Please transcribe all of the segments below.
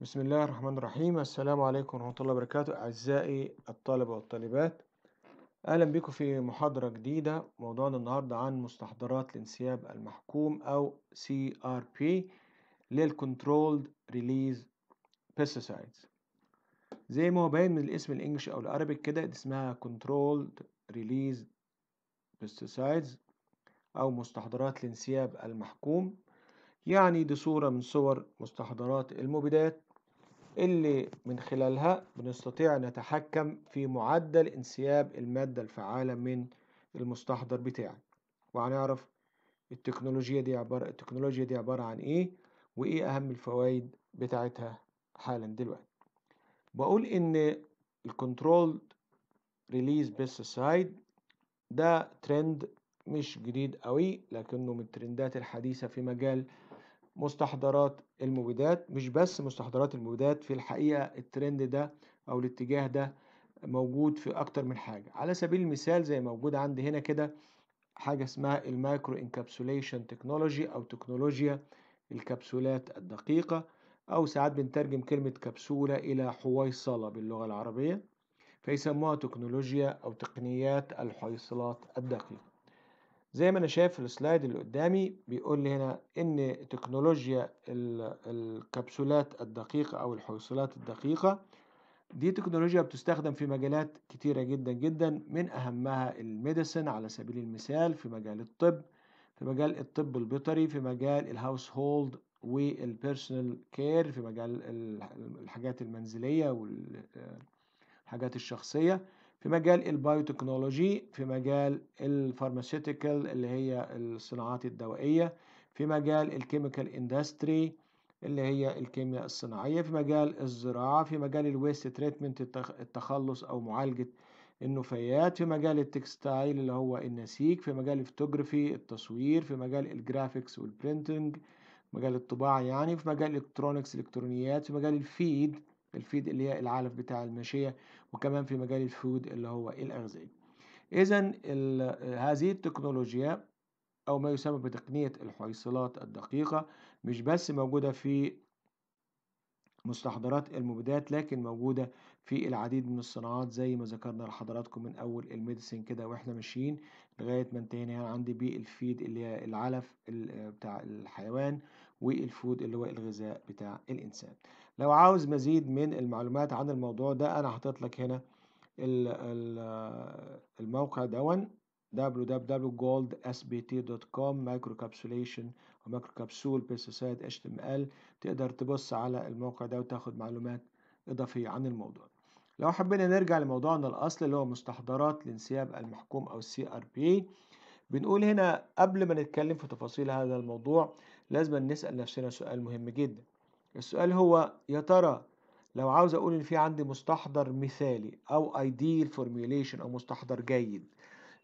بسم الله الرحمن الرحيم السلام عليكم ورحمة الله وبركاته أعزائي الطالب والطالبات أهلا بكم في محاضرة جديدة موضوعنا النهاردة عن مستحضرات الانسياب المحكوم أو CRP للcontrolled ريليز pesticides زي ما هو باين من الاسم الإنجليش أو العربي كده دي اسمها controlled ريليز pesticides أو مستحضرات الانسياب المحكوم يعني دي صورة من صور مستحضرات المبيدات اللي من خلالها بنستطيع نتحكم في معدل انسياب المادة الفعالة من المستحضر بتاعي وهنعرف التكنولوجيا دي عبارة التكنولوجيا دي عبارة عن ايه وايه اهم الفوائد بتاعتها حالا دلوقتي بقول ان الكنترول ريليز بيستسايد ده ترند مش جديد قوي لكنه من الترندات الحديثة في مجال مستحضرات المبيدات مش بس مستحضرات المبيدات في الحقيقة الترند ده أو الاتجاه ده موجود في أكتر من حاجة على سبيل المثال زي موجود عندي هنا كده حاجة اسمها المايكرو انكابسوليشن تكنولوجي أو تكنولوجيا الكبسولات الدقيقة أو ساعات بنترجم كلمة كبسولة إلى حويصلة باللغة العربية فيسموها تكنولوجيا أو تقنيات الحويصلات الدقيقة زي ما انا شايف السلايد اللي قدامي بيقول لي هنا ان تكنولوجيا الكبسولات الدقيقة او الحوصلات الدقيقة دي تكنولوجيا بتستخدم في مجالات كتيرة جدا جدا من اهمها الميديسن على سبيل المثال في مجال الطب في مجال الطب البيطري في مجال الهاوس هولد والبيرسونال كير في مجال الحاجات المنزلية والحاجات الشخصية في مجال البيوتكنولوجي في مجال الفارماسيتيكال اللي هي الصناعات الدوائية في مجال الكيميكال اندستري اللي هي الكيمياء الصناعية في مجال الزراعة في مجال الويست تريتمنت التخلص أو معالجة النفايات في مجال التكستايل اللي هو النسيج في مجال الفوتوغرافي التصوير في مجال الجرافيكس والبرينتنج مجال الطباعة يعني في مجال الكترونكس الإلكترونيات في مجال الفيد الفيد اللي هي العلف بتاع الماشية وكمان في مجال الفود اللي هو الأغذية إذا هذه التكنولوجيا أو ما يسمى بتقنية الحويصلات الدقيقة مش بس موجودة في مستحضرات المبيدات لكن موجودة في العديد من الصناعات زي ما ذكرنا لحضراتكم من اول الميديسين كده واحنا ماشيين لغايه ما انتهينا هنا يعني عندي بالفيد اللي هي العلف بتاع الحيوان والفود اللي هو الغذاء بتاع الانسان لو عاوز مزيد من المعلومات عن الموضوع ده انا حاطط لك هنا الموقع دون www.goldsbt.com microcapsulation ومايكروكابسول pesticide html تقدر تبص على الموقع ده وتاخد معلومات إضافية عن الموضوع لو حبينا نرجع لموضوعنا الأصل اللي هو مستحضرات الانسياب المحكوم أو السي ار بي بنقول هنا قبل ما نتكلم في تفاصيل هذا الموضوع لازم نسأل نفسنا سؤال مهم جدا السؤال هو يا ترى لو عاوز أقول إن في عندي مستحضر مثالي أو ايديال فورميوليشن أو مستحضر جيد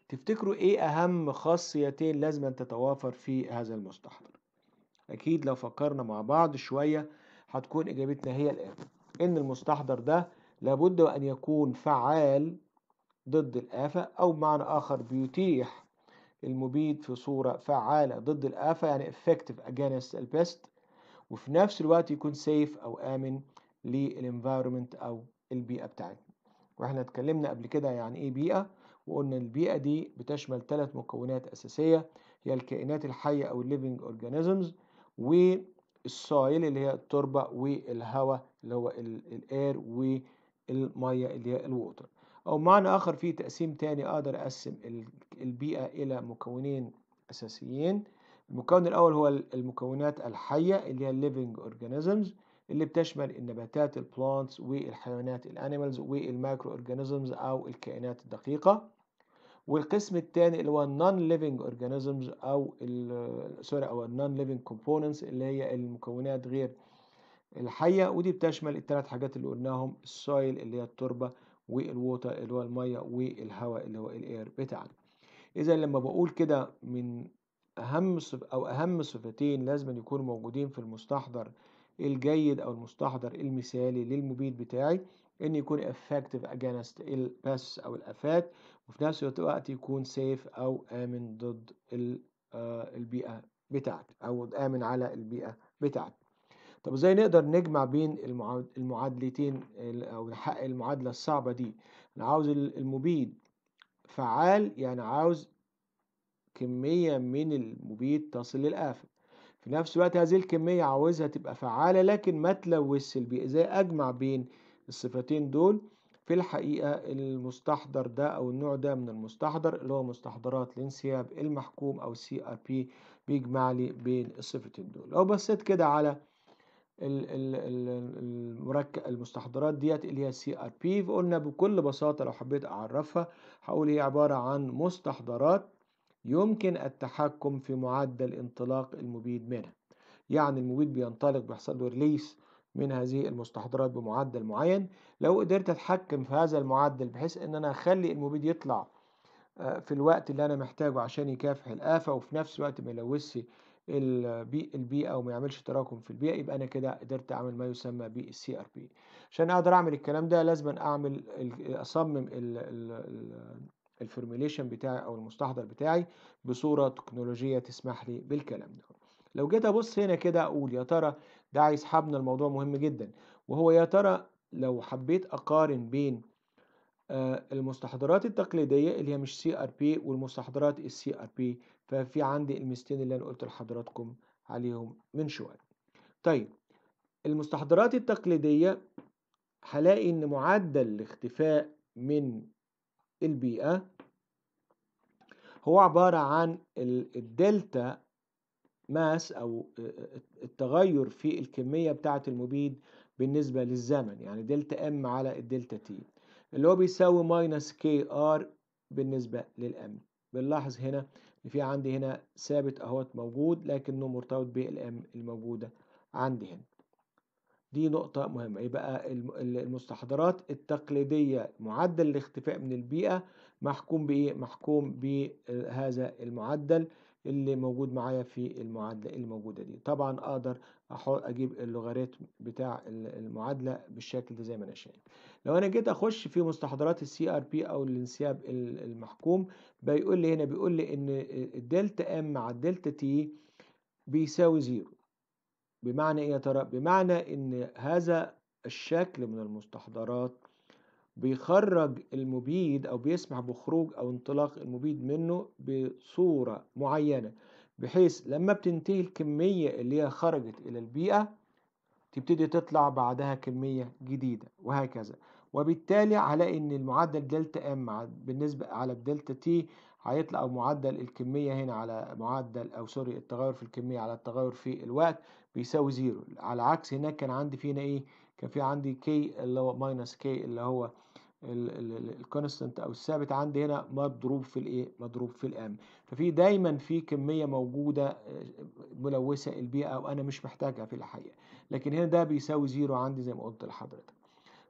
تفتكروا إيه أهم خاصيتين لازم أن تتوافر في هذا المستحضر أكيد لو فكرنا مع بعض شوية هتكون إجابتنا هي الآن إن المستحضر ده لابد وأن يكون فعال ضد الآفة أو بمعنى آخر بيتيح المبيد في صورة فعالة ضد الآفة يعني effective against pest وفي نفس الوقت يكون سيف أو آمن للانفايرمنت أو البيئة بتاعتنا واحنا اتكلمنا قبل كده يعني ايه بيئة وقلنا البيئة دي بتشمل ثلاث مكونات أساسية هي الكائنات الحية أو الليفنج أورجانيزمز والسايل اللي هي التربة والهواء اللي هو الاير المية اللي هي الووتر أو معنى آخر في تقسيم تاني أقدر أقسم البيئة إلى مكونين أساسيين المكون الأول هو المكونات الحية اللي هي living organisms اللي بتشمل النباتات البلانتس والحيوانات الانيمالز والمايكرو اورجانيزمز او الكائنات الدقيقه والقسم الثاني اللي هو النون ليفنج اورجانيزمز او سوري او النون ليفنج كومبوننتس اللي هي المكونات غير الحية ودي بتشمل الثلاث حاجات اللي قلناهم السويل اللي هي التربة والووتر اللي هو المية والهواء اللي هو الاير بتاعنا اذا لما بقول كده من اهم صف او اهم صفتين لازم يكونوا موجودين في المستحضر الجيد او المستحضر المثالي للمبيد بتاعي ان يكون effective against الباس او الافات وفي نفس الوقت يكون سيف او امن ضد آه، البيئة بتاعتي او امن على البيئة بتاعتي طب ازاي نقدر نجمع بين المعادلتين او نحقق المعادله الصعبه دي انا عاوز المبيد فعال يعني عاوز كميه من المبيد تصل للآفة في نفس الوقت هذه الكميه عاوزها تبقى فعاله لكن ما تلوثش البيئه ازاي اجمع بين الصفتين دول في الحقيقة المستحضر ده أو النوع ده من المستحضر اللي هو مستحضرات الانسياب المحكوم أو سي ار بي بيجمع لي بين الصفتين دول لو بصيت كده على المركب المستحضرات ديت اللي هي سي ار بي فقلنا بكل بساطه لو حبيت اعرفها هقول هي عباره عن مستحضرات يمكن التحكم في معدل انطلاق المبيد منها يعني المبيد بينطلق بيحصل له ريليس من هذه المستحضرات بمعدل معين لو قدرت اتحكم في هذا المعدل بحيث ان انا اخلي المبيد يطلع آه، في الوقت اللي انا محتاجه عشان يكافح الآفة وفي نفس الوقت ما يلوثش البيئه وما يعملش تراكم في البيئه يبقى انا كده قدرت اعمل ما يسمى بالسي ار بي عشان اقدر اعمل الكلام ده لازم اعمل اصمم الفورميليشن بتاعي او المستحضر بتاعي بصوره تكنولوجيه تسمح لي بالكلام ده لو جيت ابص هنا كده اقول يا ترى ده عايز حبنا الموضوع مهم جدا وهو يا ترى لو حبيت اقارن بين آه، المستحضرات التقليدية اللي هي مش سي ار بي والمستحضرات السي ار بي ففي عندي الميزتين اللي انا قلت لحضراتكم عليهم من شويه طيب المستحضرات التقليديه هلاقي ان معدل الاختفاء من البيئه هو عباره عن الدلتا ماس او التغير في الكميه بتاعه المبيد بالنسبه للزمن يعني دلتا ام على الدلتا تي اللي هو بيساوي ماينس كي ار بالنسبه للام بنلاحظ هنا في عندي هنا ثابت اهوت موجود لكنه مرتبط بالام الموجودة عندي هنا دي نقطة مهمة يبقى المستحضرات التقليدية معدل الاختفاء من البيئة محكوم بإيه؟ محكوم بهذا المعدل اللي موجود معايا في المعادلة اللي موجودة دي طبعا اقدر اجيب اللوغاريتم بتاع المعادلة بالشكل ده زي ما انا شايف لو انا جيت اخش في مستحضرات السي ار بي او الانسياب المحكوم بيقول لي هنا بيقول لي ان الدلتا ام مع الدلتا تي بيساوي زيرو بمعنى ايه يا ترى بمعنى ان هذا الشكل من المستحضرات بيخرج المبيد أو بيسمح بخروج أو انطلاق المبيد منه بصورة معينة بحيث لما بتنتهي الكمية اللي هي خرجت إلى البيئة تبتدي تطلع بعدها كمية جديدة وهكذا وبالتالي على ان المعدل دلتا ام بالنسبه على الدلتا تي هيطلع او معدل الكميه هنا على معدل او سوري التغير في الكميه على التغير في الوقت بيساوي زيرو على عكس هناك كان عندي في هنا ايه كان في عندي كي اللي هو ماينس كي اللي هو الكونستنت او الثابت عندي هنا مضروب في الايه مضروب في الام ففي دايما في كميه موجوده آه، ملوثه البيئه وانا مش محتاجها في الحقيقه لكن هنا ده بيساوي زيرو عندي زي ما قلت لحضرتك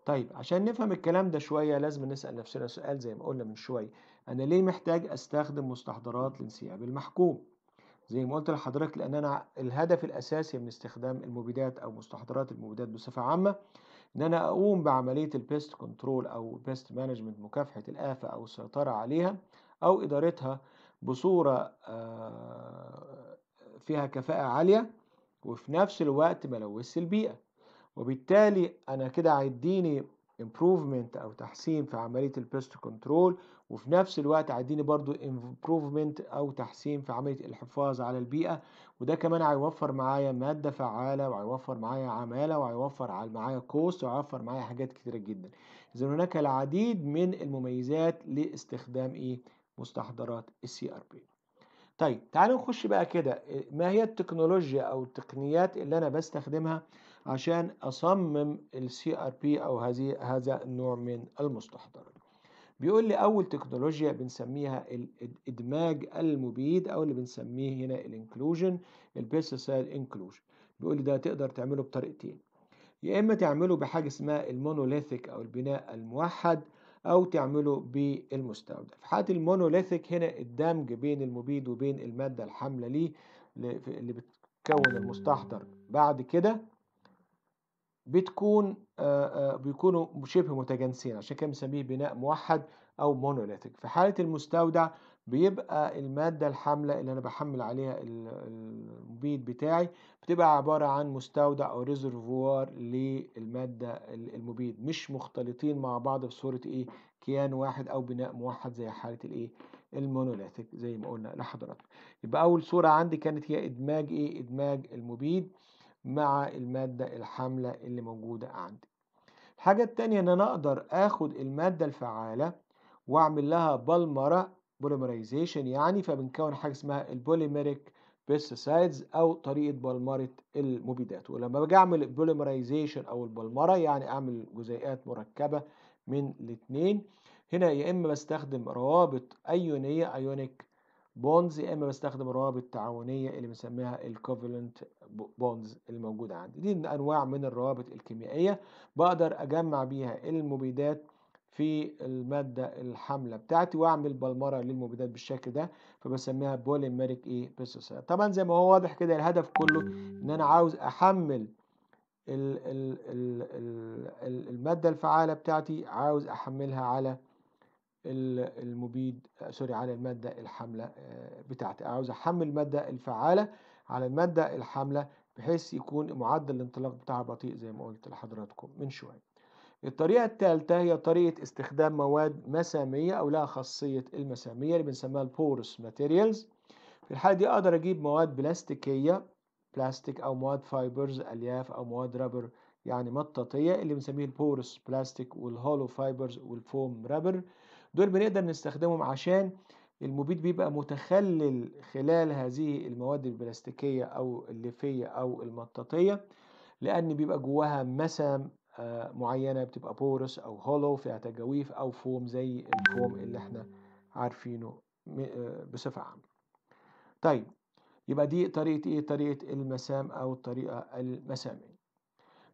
طيب عشان نفهم الكلام ده شويه لازم نسال نفسنا سؤال زي ما قلنا من شويه انا ليه محتاج استخدم مستحضرات لانسياب المحكوم زي ما قلت لحضرتك لان انا الهدف الاساسي من استخدام المبيدات او مستحضرات المبيدات بصفه عامه ان انا اقوم بعمليه البيست كنترول او بيست مانجمنت مكافحه الافه او السيطره عليها او ادارتها بصوره آه، فيها كفاءه عاليه وفي نفس الوقت ما البيئه وبالتالي انا كده هيديني امبروفمنت او تحسين في عمليه البيست كنترول وفي نفس الوقت هيديني برضو امبروفمنت او تحسين في عمليه الحفاظ على البيئه وده كمان هيوفر معايا ماده فعاله وهيوفر معايا عماله وهيوفر معايا كوست وهيوفر معايا حاجات كتيره جدا اذا هناك العديد من المميزات لاستخدام ايه مستحضرات السي ار بي طيب تعالوا نخش بقى كده ما هي التكنولوجيا او التقنيات اللي انا بستخدمها عشان اصمم السي ار بي او هذه هذا النوع من المستحضرات بيقول لي أول تكنولوجيا بنسميها الإدماج المبيد أو اللي بنسميه هنا الانكلوجن البيستسايد انكلوجن بيقول لي ده تقدر تعمله بطريقتين يا إما تعمله بحاجة اسمها المونوليثيك أو البناء الموحد أو تعمله بالمستودع في حالة المونوليثيك هنا الدمج بين المبيد وبين المادة الحاملة ليه اللي بتكون المستحضر بعد كده بتكون آه، آه، بيكونوا شبه متجانسين عشان كده بنسميه بناء موحد او مونوليثيك في حاله المستودع بيبقى الماده الحامله اللي انا بحمل عليها المبيد بتاعي بتبقى عباره عن مستودع او ريزرفوار للماده المبيد مش مختلطين مع بعض بصوره ايه كيان واحد او بناء موحد زي حاله الايه المونوليثيك زي ما قلنا لحضراتكم يبقى اول صوره عندي كانت هي ادماج ايه ادماج المبيد مع المادة الحاملة اللي موجودة عندي الحاجة التانية ان انا اقدر اخد المادة الفعالة واعمل لها بالمرة بوليمرايزيشن يعني فبنكون حاجة اسمها البوليميريك بيستسايدز او طريقة بلمرة المبيدات ولما باجي اعمل البوليمرايزيشن او البلمرة يعني اعمل جزيئات مركبة من الاتنين هنا يا اما بستخدم روابط ايونية ايونيك بونز يا اما بستخدم الروابط التعاونيه اللي بنسميها الكوفلنت بونز الموجوده عندي دي انواع من الروابط الكيميائيه بقدر اجمع بيها المبيدات في الماده الحامله بتاعتي واعمل بلمره للمبيدات بالشكل ده فبسميها بوليميريك اي بيسوسا طبعا زي ما هو واضح كده الهدف كله ان انا عاوز احمل الماده الفعاله بتاعتي عاوز احملها على المبيد سوري على المادة الحاملة آه، بتاعتي عاوز أحمل المادة الفعالة على المادة الحاملة بحيث يكون معدل الانطلاق بتاعها بطيء زي ما قلت لحضراتكم من شوية الطريقة الثالثة هي طريقة استخدام مواد مسامية أو لها خاصية المسامية اللي بنسميها البورس ماتيريالز في الحالة دي أقدر أجيب مواد بلاستيكية بلاستيك أو مواد فايبرز ألياف أو مواد رابر يعني مطاطية اللي بنسميه البورس بلاستيك والهولو فايبرز والفوم رابر دول بنقدر نستخدمهم عشان المبيد بيبقى متخلل خلال هذه المواد البلاستيكية أو الليفية أو المطاطية لأن بيبقى جواها مسام آه، معينة بتبقى بورس أو هولو فيها تجاويف أو فوم زي الفوم اللي احنا عارفينه آه، بصفة عامة طيب يبقى دي طريقة ايه طريقة المسام أو الطريقة المسامية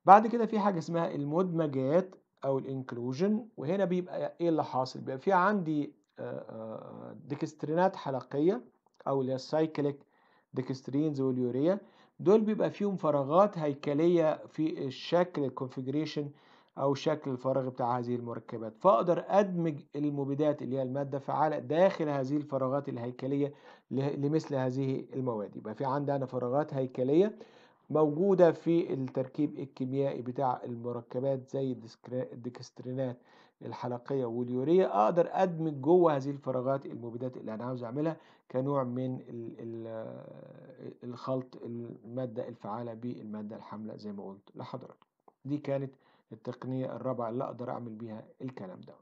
بعد كده في حاجة اسمها المدمجات او الانكلوجن وهنا بيبقى ايه اللي حاصل بيبقى في عندي آه، آه، ديكسترينات حلقيه او اللي هي السايكليك ديكسترينز واليوريا دول بيبقى فيهم فراغات هيكليه في الشكل الكونفجريشن او شكل الفراغ بتاع هذه المركبات فاقدر ادمج المبيدات اللي هي الماده فعاله داخل هذه الفراغات الهيكليه لمثل هذه المواد يبقى في عندي انا فراغات هيكليه موجودة في التركيب الكيميائي بتاع المركبات زي الديكسترينات الحلقية واليورية أقدر أدمج جوه هذه الفراغات المبيدات اللي أنا عاوز أعملها كنوع من الخلط المادة الفعالة بالمادة الحاملة زي ما قلت لحضرتك دي كانت التقنية الرابعة اللي أقدر أعمل بيها الكلام ده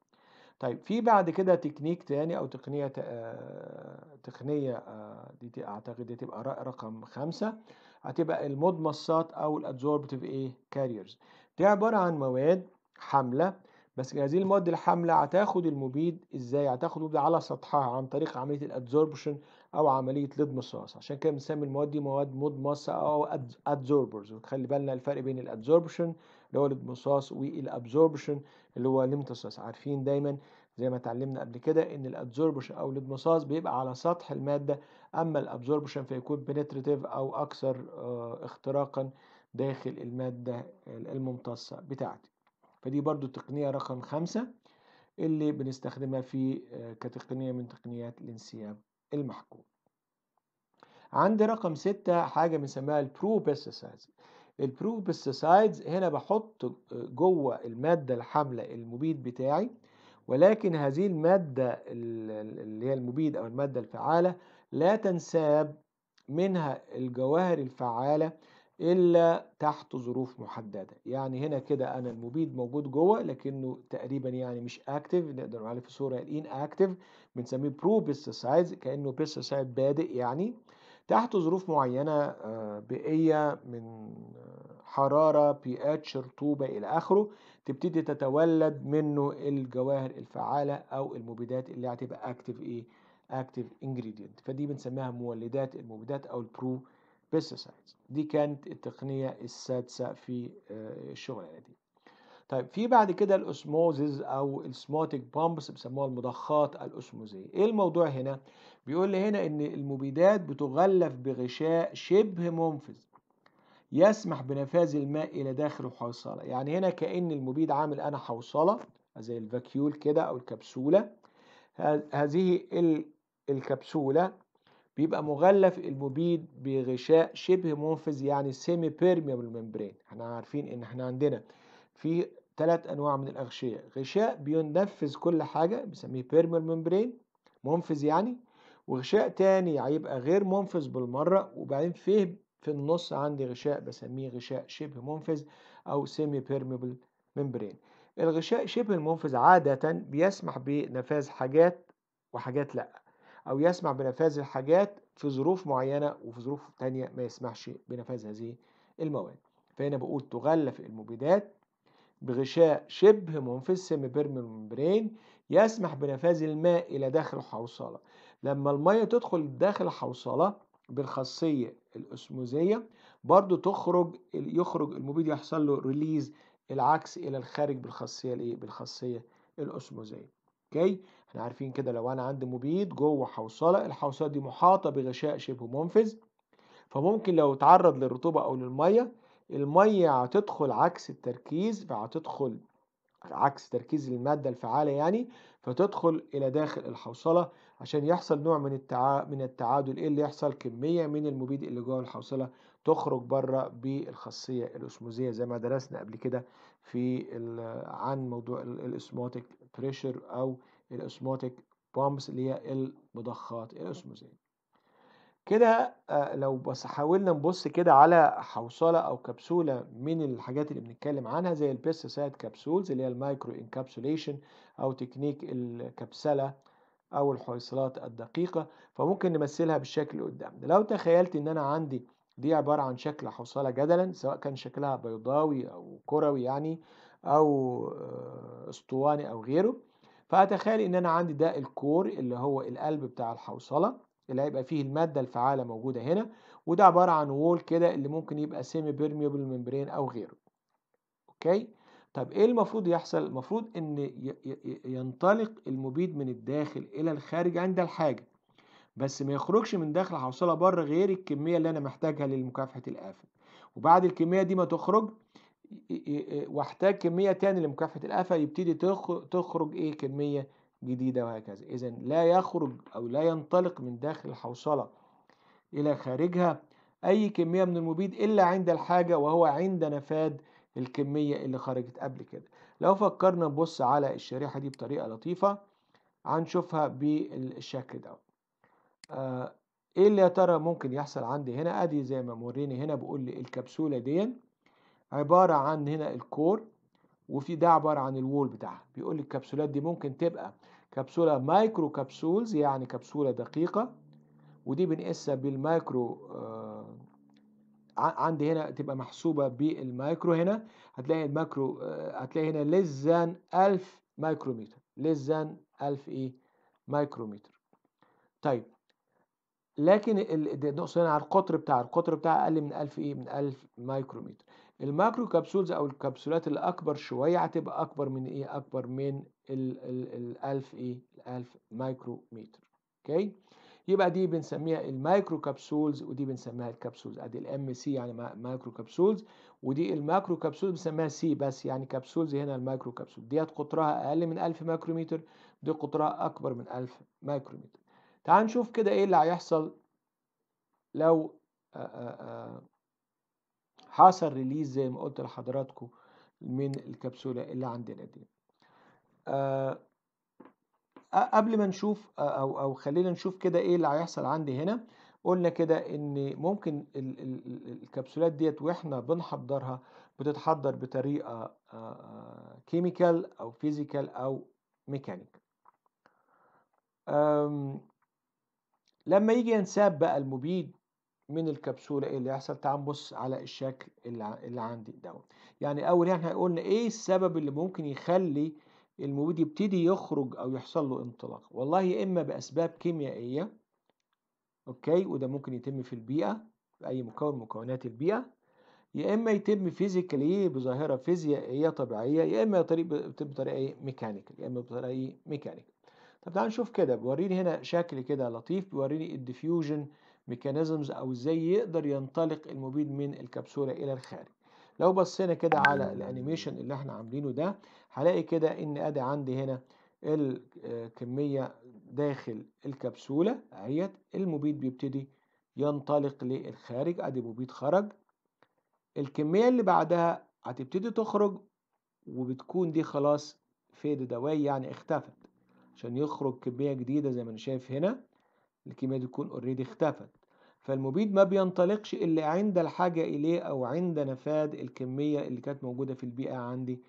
طيب في بعد كده تكنيك تاني او تقنيه آه، تقنيه آه، دي اعتقد دي تبقى رقم خمسة هتبقى المضمصات او الادزوربتيف ايه كاريرز دي عباره عن مواد حامله بس هذه المواد الحامله هتاخد المبيد ازاي هتاخد المبيد على سطحها عن طريق عمليه الادزوربشن او عمليه الادمصاص عشان كده بنسمي المواد دي مواد مضمصه او ادزوربرز وتخلي بالنا الفرق بين الادزوربشن اللي هو الامتصاص والابزوربشن اللي هو الامتصاص عارفين دايما زي ما اتعلمنا قبل كده ان الادزوربشن او الامتصاص بيبقى على سطح الماده اما الابزوربشن فيكون بنتريتيف او اكثر آه، اختراقا داخل الماده الممتصه بتاعتي فدي برضو تقنيه رقم خمسة اللي بنستخدمها في آه، كتقنيه من تقنيات الانسياب المحكوم عند رقم ستة حاجة بنسميها البروبستسايز البرو بيستسايدز هنا بحط جوه المادة الحاملة المبيد بتاعي ولكن هذه المادة اللي هي المبيد أو المادة الفعالة لا تنساب منها الجواهر الفعالة إلا تحت ظروف محددة يعني هنا كده أنا المبيد موجود جوه لكنه تقريبا يعني مش أكتف نقدر نعرف في صورة الإن أكتف بنسميه برو بيستسايدز كأنه بيستسايد بادئ يعني تحت ظروف معينة آه، بيئية من حرارة بي اتش رطوبة إلى آخره تبتدي تتولد منه الجواهر الفعالة أو المبيدات اللي هتبقى أكتف إيه أكتف إنجريدينت فدي بنسميها مولدات المبيدات أو البرو بيستسايدز دي كانت التقنية السادسة في آه، الشغلانة دي طيب في بعد كده الاسموزز او السموتيك بامبس بيسموها المضخات الاسموزيه ايه الموضوع هنا بيقول لي هنا ان المبيدات بتغلف بغشاء شبه منفذ يسمح بنفاذ الماء الى داخل الحوصله يعني هنا كان المبيد عامل انا حوصله زي الفاكيول كده او الكبسوله هذه الكبسوله بيبقى مغلف المبيد بغشاء شبه منفذ يعني سيمي بيرميبل ممبرين احنا عارفين ان احنا عندنا في ثلاث انواع من الاغشيه غشاء بينفذ كل حاجه بنسميه بيرمال ممبرين منفذ يعني وغشاء تاني هيبقى غير منفذ بالمره وبعدين فيه في النص عندي غشاء بسميه غشاء شبه منفذ او سيمي بيرميبل ممبرين الغشاء شبه المنفذ عاده بيسمح بنفاذ حاجات وحاجات لا او يسمح بنفاذ الحاجات في ظروف معينه وفي ظروف تانية ما يسمحش بنفاذ هذه المواد فهنا بقول تغلف المبيدات بغشاء شبه منفصل بيرمبرين يسمح بنفاذ الماء إلى داخل الحوصلة لما المية تدخل داخل الحوصلة بالخاصية الأسموزية برضو تخرج يخرج المبيد يحصل له ريليز العكس إلى الخارج بالخاصية الإيه بالخاصية الأسموزية اوكي احنا عارفين كده لو انا عندي مبيد جوه حوصله الحوصله دي محاطه بغشاء شبه منفذ فممكن لو اتعرض للرطوبه او للميه المية هتدخل عكس التركيز فهتدخل عكس تركيز المادة الفعالة يعني فتدخل إلى داخل الحوصلة عشان يحصل نوع من التعا من التعادل إيه اللي يحصل كمية من المبيد اللي جوه الحوصلة تخرج بره بالخاصية الأسموزية زي ما درسنا قبل كده في عن موضوع الأسموتيك بريشر أو الأسموتيك بومبس اللي هي المضخات الأسموزية كده آه، لو بس حاولنا نبص كده على حوصلة أو كبسولة من الحاجات اللي بنتكلم عنها زي البيست سايد كبسولز اللي هي المايكرو انكابسوليشن أو تكنيك الكبسلة أو الحويصلات الدقيقة فممكن نمثلها بالشكل اللي قدامنا لو تخيلت إن أنا عندي دي عبارة عن شكل حوصلة جدلا سواء كان شكلها بيضاوي أو كروي يعني أو آه، اسطواني أو غيره فأتخيل إن أنا عندي ده الكور اللي هو القلب بتاع الحوصلة اللي هيبقى فيه المادة الفعالة موجودة هنا وده عبارة عن وول كده اللي ممكن يبقى سيمي بيرميبل ممبرين أو غيره أوكي طب إيه المفروض يحصل المفروض إن ينطلق المبيد من الداخل إلى الخارج عند الحاجة بس ما يخرجش من داخل حوصلة بره غير الكمية اللي أنا محتاجها لمكافحة الآفة وبعد الكمية دي ما تخرج واحتاج كمية تاني لمكافحة الآفة يبتدي تخرج إيه كمية جديدة وهكذا إذا لا يخرج أو لا ينطلق من داخل الحوصلة إلى خارجها أي كمية من المبيد إلا عند الحاجة وهو عند نفاد الكمية اللي خرجت قبل كده لو فكرنا نبص على الشريحة دي بطريقة لطيفة هنشوفها بالشكل ده آه ايه اللي يا ترى ممكن يحصل عندي هنا ادي زي ما موريني هنا بقول لي الكبسولة دي عبارة عن هنا الكور وفي ده عباره عن الوول بتاعها بيقول الكبسولات دي ممكن تبقى كبسوله مايكرو كبسولز يعني كبسوله دقيقه ودي بنقيسها بالمايكرو آه عندي هنا تبقى محسوبه بالمايكرو هنا هتلاقي المايكرو آه هتلاقي هنا لزان ذان 1000 مايكرومتر ليس 1000 ايه مايكرومتر طيب لكن نقص هنا على القطر بتاع القطر بتاع اقل من 1000 ايه من 1000 مايكرومتر الماكرو كبسولز او الكبسولات الاكبر شويه هتبقى اكبر من ايه اكبر من ال 1000 ايه ال 1000 مايكرو متر اوكي يبقى دي بنسميها المايكرو كبسولز ودي بنسميها الكبسولز ادي الام سي يعني مايكرو كبسولز ودي الماكرو كابسولز بنسميها سي بس يعني كبسولز هنا المايكرو كبسول ديت قطرها اقل من 1000 مايكرومتر دي قطرها اكبر من 1000 مايكرومتر تعال نشوف كده ايه اللي هيحصل لو آآ آآ حصل ريليز زي ما قلت لحضراتكم من الكبسولة اللي عندنا دي آه، آه، قبل ما نشوف آه، او او خلينا نشوف كده ايه اللي هيحصل عندي هنا قلنا كده ان ممكن الكبسولات ديت واحنا بنحضرها بتتحضر بطريقه كيميكال او فيزيكال او ميكانيك لما يجي ينساب بقى المبيد من الكبسولة إيه اللي هيحصل تعال نبص على الشكل اللي, اللي عندي دوت يعني أول يعني احنا قلنا إيه السبب اللي ممكن يخلي المبيد يبتدي يخرج أو يحصل له انطلاق والله يا إما بأسباب كيميائية أوكي وده ممكن يتم في البيئة في أي مكون مكونات البيئة يا اما يتم فيزيكالي بظاهره فيزيائيه طبيعيه يا اما يتم بطريقه إيه؟ ميكانيكال يا اما بطريقه إيه؟ ميكانيكال طب تعال نشوف كده بيوريني هنا شكل كده لطيف بيوريني الديفيوجن ميكانيزمز او ازاي يقدر ينطلق المبيد من الكبسوله الى الخارج لو بصينا كده على الانيميشن اللي احنا عاملينه ده هلاقي كده ان ادي عندي هنا الكميه داخل الكبسوله اهيت المبيد بيبتدي ينطلق للخارج ادي مبيد خرج الكميه اللي بعدها هتبتدي تخرج وبتكون دي خلاص فيد دواي يعني اختفت عشان يخرج كميه جديده زي ما انا شايف هنا الكميه دي تكون اوريدي اختفت فالمبيد ما بينطلقش إلا عند الحاجة إليه أو عند نفاد الكمية اللي كانت موجودة في البيئة عندي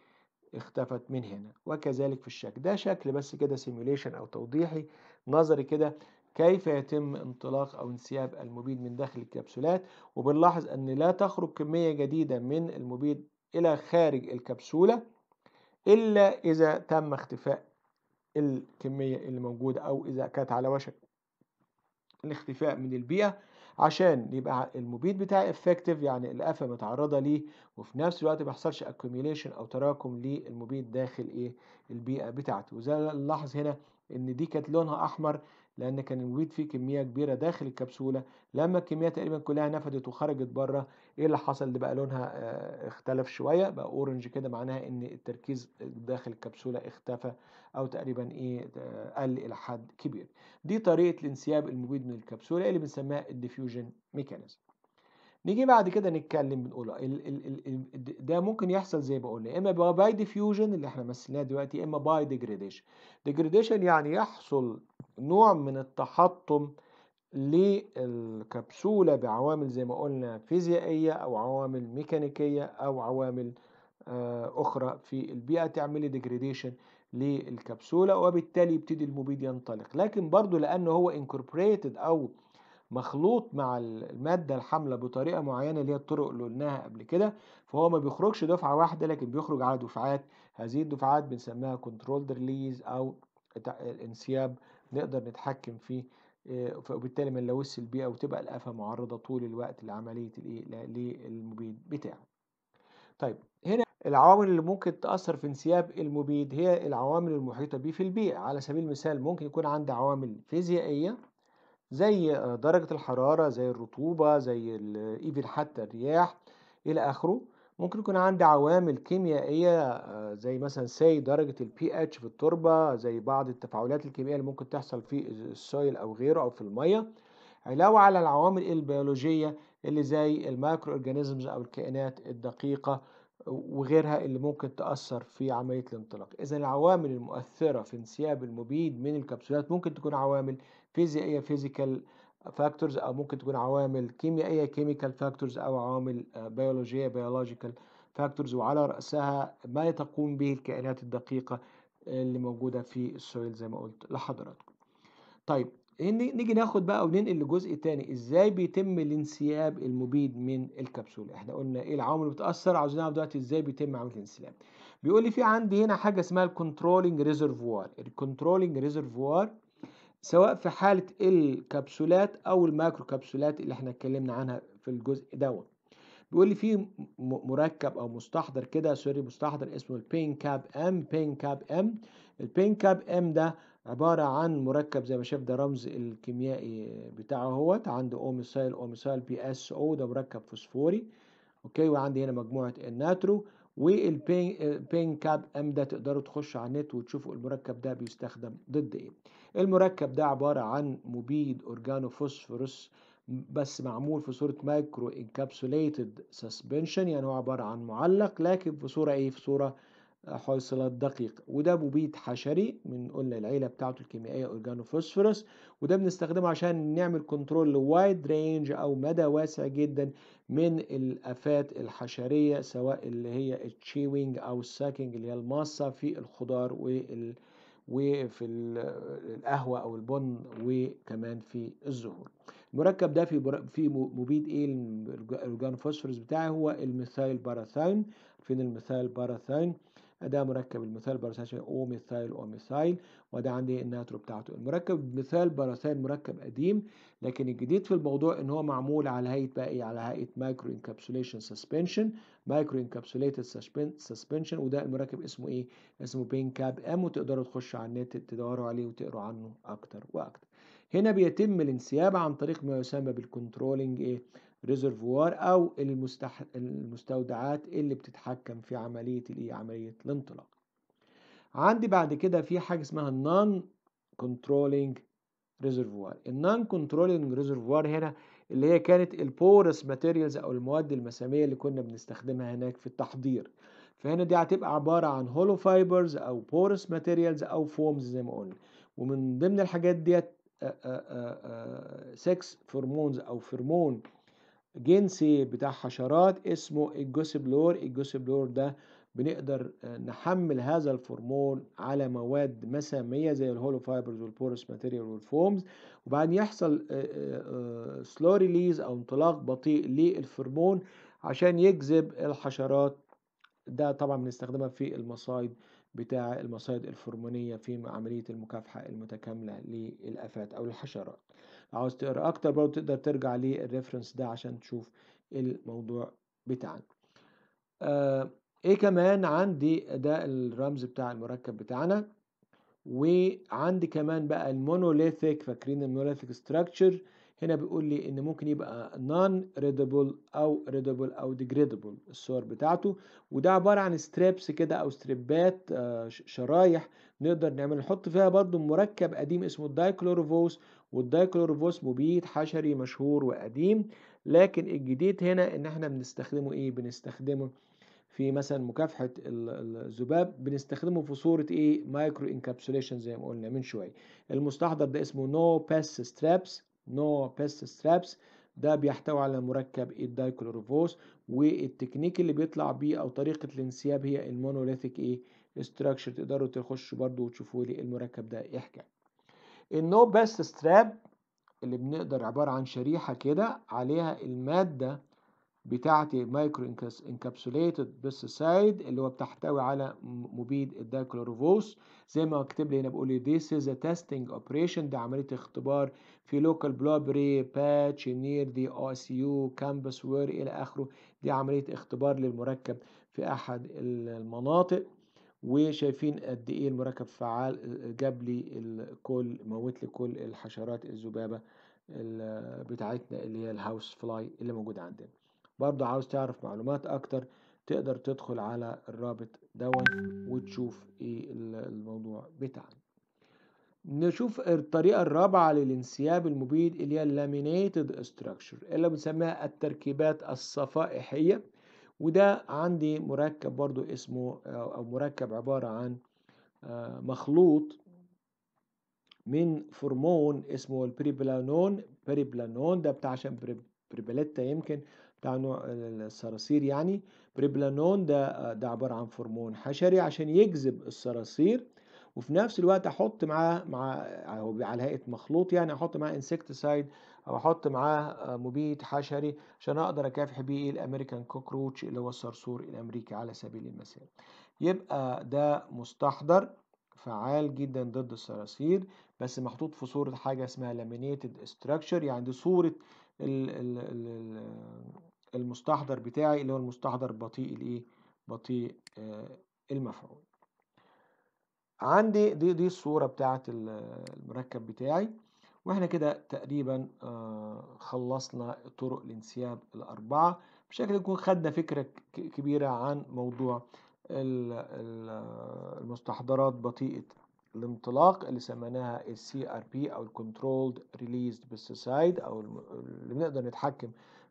اختفت من هنا وكذلك في الشكل ده شكل بس كده سيميوليشن أو توضيحي نظري كده كيف يتم انطلاق أو انسياب المبيد من داخل الكبسولات وبنلاحظ أن لا تخرج كمية جديدة من المبيد إلى خارج الكبسولة إلا إذا تم اختفاء الكمية اللي موجودة أو إذا كانت على وشك الاختفاء من البيئة عشان يبقى المبيد بتاعي افكتيف يعني القفة متعرضه ليه وفي نفس الوقت ما بيحصلش اكوميليشن او تراكم للمبيد داخل ايه البيئه بتاعتي وزي ما نلاحظ هنا ان دي كانت لونها احمر لأن كان الويد فيه كمية كبيرة داخل الكبسولة لما الكمية تقريبا كلها نفدت وخرجت بره إيه اللي حصل اللي بقى لونها آه، اختلف شوية بقى أورنج كده معناها إن التركيز داخل الكبسولة اختفى أو تقريبا إيه آه، قل إلى حد كبير دي طريقة الانسياب المبيد من الكبسولة اللي بنسميها الديفيوجن ميكانيزم نيجي بعد كده نتكلم بنقول ده ممكن يحصل زي ما قلنا اما باي ديفيوجن اللي احنا مثلناه دلوقتي اما باي ديجريديشن ديجريديشن يعني يحصل نوع من التحطم للكبسولة بعوامل زي ما قلنا فيزيائية أو عوامل ميكانيكية أو عوامل آه، أخرى في البيئة تعملي ديجريديشن للكبسولة وبالتالي يبتدي المبيد ينطلق لكن برضو لأن هو انكوربريتد أو مخلوط مع المادة الحاملة بطريقة معينة اللي هي الطرق اللي قلناها قبل كده فهو ما بيخرجش دفعة واحدة لكن بيخرج على دفعات هذه الدفعات بنسميها كنترول ريليز أو انسياب نقدر نتحكم فيه آه، وبالتالي ما نلوثش البيئه وتبقى القفا معرضه طول الوقت لعمليه الايه للمبيد بتاعه طيب هنا العوامل اللي ممكن تأثر في انسياب المبيد هي العوامل المحيطة به في البيئة على سبيل المثال ممكن يكون عندي عوامل فيزيائية زي آه، درجة الحرارة زي الرطوبة زي ايفن حتى الرياح إلى آخره ممكن يكون عندي عوامل كيميائية آه، زي مثلا سي درجة البي اتش في التربة زي بعض التفاعلات الكيميائية اللي ممكن تحصل في السويل أو غيره أو في المية علاوة على العوامل البيولوجية اللي زي المايكرو اورجانيزمز أو الكائنات الدقيقة وغيرها اللي ممكن تأثر في عملية الانطلاق إذا العوامل المؤثرة في انسياب المبيد من الكبسولات ممكن تكون عوامل فيزيائية فيزيكال فاكتورز او ممكن تكون عوامل كيميائيه كيميكال فاكتورز او عوامل بيولوجيه بيولوجيكال فاكتورز وعلى راسها ما تقوم به الكائنات الدقيقه اللي موجوده في السويل زي ما قلت لحضراتكم. طيب إيه، نيجي ناخد بقى وننقل لجزء تاني ازاي بيتم الانسياب المبيد من الكبسوله احنا قلنا ايه العوامل اللي بتاثر عاوزين نعرف دلوقتي ازاي بيتم عمل الانسياب بيقول لي في عندي هنا حاجه اسمها الكنترولنج ريزرفوار الكنترولنج ريزرفوار سواء في حالة الكبسولات أو الماكرو كبسولات اللي احنا اتكلمنا عنها في الجزء دوت بيقول لي في مركب أو مستحضر كده سوري مستحضر اسمه البين كاب ام بين كاب ام البين كاب ام ده عبارة عن مركب زي ما شايف ده رمز الكيميائي بتاعه اهوت عنده اوميسايل اوميسايل بي اس او ده مركب فوسفوري اوكي وعندي هنا مجموعة الناترو والبين كاب ام ده تقدروا تخشوا على النت وتشوفوا المركب ده بيستخدم ضد ايه المركب ده عبارة عن مبيد اورجانو فوسفورس بس معمول في صورة مايكرو انكابسوليتد سسبنشن يعني هو عبارة عن معلق لكن في صورة ايه في صورة حويصلات دقيق وده مبيد حشري من قلنا العيله بتاعته الكيميائيه اورجانو فوسفورس وده بنستخدمه عشان نعمل كنترول لوايد رينج او مدى واسع جدا من الافات الحشريه سواء اللي هي التشيوينج او الساكينج اللي هي الماصه في الخضار وال وفي القهوة أو البن وكمان في الزهور المركب ده في في مبيد ايه الاورجانوفوسفورس بتاعه هو الميثايل باراثاين فين الميثايل باراثاين ده مركب المثال باراسيل او ميثايل او ميثايل وده عندي الناترو بتاعته المركب مثال باراسيل مركب قديم لكن الجديد في الموضوع ان هو معمول على هيئه بقى ايه على هيئه مايكرو انكابسوليشن سسبنشن مايكرو انكابسوليتد سسبنشن وده المركب اسمه ايه اسمه بين كاب ام وتقدروا تخشوا على النت تدوروا عليه وتقروا عنه اكتر واكتر هنا بيتم الانسياب عن طريق ما يسمى بالكنترولنج ايه ريزرفوار او المستح... المستودعات اللي بتتحكم في عمليه الايه عمليه الانطلاق عندي بعد كده في حاجه اسمها النون كنترولينج ريزرفوار النون كنترولينج ريزرفوار هنا اللي هي كانت البورس ماتيريالز او المواد المساميه اللي كنا بنستخدمها هناك في التحضير فهنا دي هتبقى عباره عن هولو فايبرز او بورس ماتيريالز او فومز زي ما قلنا ومن ضمن الحاجات ديت سكس فرمونز او فرمون جنس بتاع حشرات اسمه الجوسبلور الجوسبلور ده بنقدر آه، نحمل هذا الفرمون على مواد مسامية زي الهولو فايبرز والبورس ماتيريال والفومز وبعدين يحصل آه، آه، سلو ريليز أو انطلاق بطيء للفرمون عشان يجذب الحشرات ده طبعا بنستخدمها في المصايد بتاع المصايد الفرمونية في عملية المكافحة المتكاملة للآفات أو الحشرات عاوز تقرا اكتر برضو تقدر ترجع للريفرنس ده عشان تشوف الموضوع بتاعنا آه ايه كمان عندي ده الرمز بتاع المركب بتاعنا وعندي كمان بقى المونوليثيك فاكرين المونوليثيك ستراكشر هنا بيقول لي ان ممكن يبقى نون ريدبل او ريدبل او ديجريدبل الصور بتاعته وده عباره عن ستريبس كده او ستريبات آه، شرايح نقدر نعمل نحط فيها برضو مركب قديم اسمه الدايكلوروفوس والدايكلوروفوس مبيد حشري مشهور وقديم لكن الجديد هنا ان احنا بنستخدمه ايه بنستخدمه في مثلا مكافحه الذباب بنستخدمه في صوره ايه مايكرو انكابسوليشن زي ما قلنا من شويه المستحضر ده اسمه نو باس سترابس نو باس سترابس ده بيحتوي على مركب الدايكلوروفوس والتكنيك اللي بيطلع بيه او طريقه الانسياب هي المونوليثيك ايه استراكشر تقدروا تخشوا برده وتشوفوا لي المركب ده ايه حكايه النو بس ستراب اللي بنقدر عبارة عن شريحة كده عليها المادة بتاعتي مايكرو انكابسوليتد سايد اللي هو بتحتوي على مبيد الدايكلوروفوس زي ما اكتب لي هنا بقول لي this is a testing operation ده عمليه اختبار في local بلوبري patch near the OSU campus where الى اخره دي عمليه اختبار للمركب في احد المناطق وشايفين قد ايه المركب فعال جاب لي كل موت لي كل الحشرات الذبابه بتاعتنا اللي هي الهاوس فلاي اللي موجوده عندنا برضو عاوز تعرف معلومات اكتر تقدر تدخل على الرابط دون وتشوف ايه الموضوع بتاعنا نشوف الطريقة الرابعة للانسياب المبيد اللي هي اللامينيتد استراكشر اللي بنسميها التركيبات الصفائحية وده عندي مركب برضو اسمه آه، أو مركب عبارة عن آه، مخلوط من فورمون اسمه البريبلانون بريبلانون ده بتاع عشان بريبلتا يمكن بتاع نوع الصراصير يعني بريبلانون ده آه، ده عبارة عن فورمون حشري عشان يجذب الصراصير وفي نفس الوقت احط معاه مع على هيئه مخلوط يعني احط معاه انسكتسايد او احط معاه آه، مبيد حشري عشان اقدر اكافح بيه إيه؟ الامريكان كوكروتش اللي هو الصرصور الامريكي على سبيل المثال يبقى ده مستحضر فعال جدا ضد الصراصير بس محطوط في صوره حاجه اسمها لامينيتد استراكشر يعني دي صوره المستحضر بتاعي اللي هو المستحضر بطيء الايه بطيء آه، المفعول عندي دي دي الصورة بتاعة المركب بتاعي واحنا كده تقريبا آه، خلصنا طرق الانسياب الأربعة بشكل يكون خدنا فكرة كبيرة عن موضوع المستحضرات بطيئة الانطلاق اللي سميناها السي ار بي او الكنترولد ريليزد بيستسايد او اللي بنقدر نتحكم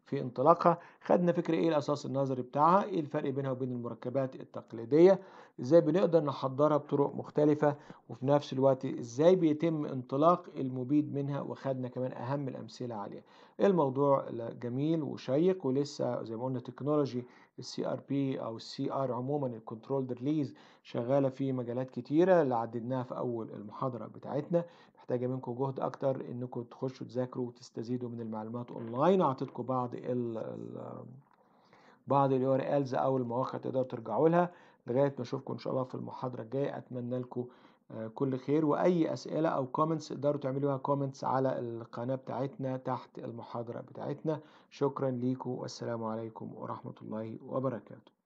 في انطلاقها خدنا فكرة ايه الاساس النظري بتاعها ايه الفرق بينها وبين المركبات التقليدية ازاي بنقدر نحضرها بطرق مختلفة وفي نفس الوقت ازاي بيتم انطلاق المبيد منها وخدنا كمان اهم الامثلة عليها الموضوع جميل وشيق ولسه زي ما قلنا تكنولوجي السي ار بي او السي ار عموما الكنترول ريليز شغاله في مجالات كتيره اللي عددناها في اول المحاضره بتاعتنا محتاجه منكم جهد اكتر انكم تخشوا تذاكروا وتستزيدوا من المعلومات اونلاين اعطيتكم بعض ال بعض اليو الز او المواقع تقدروا ترجعوا لها لغايه ما اشوفكم ان شاء الله في المحاضره الجايه اتمنى لكم آه، كل خير واي اسئله او كومنتس تقدروا تعملوها كومنتس على القناه بتاعتنا تحت المحاضره بتاعتنا شكرا ليكم والسلام عليكم ورحمه الله وبركاته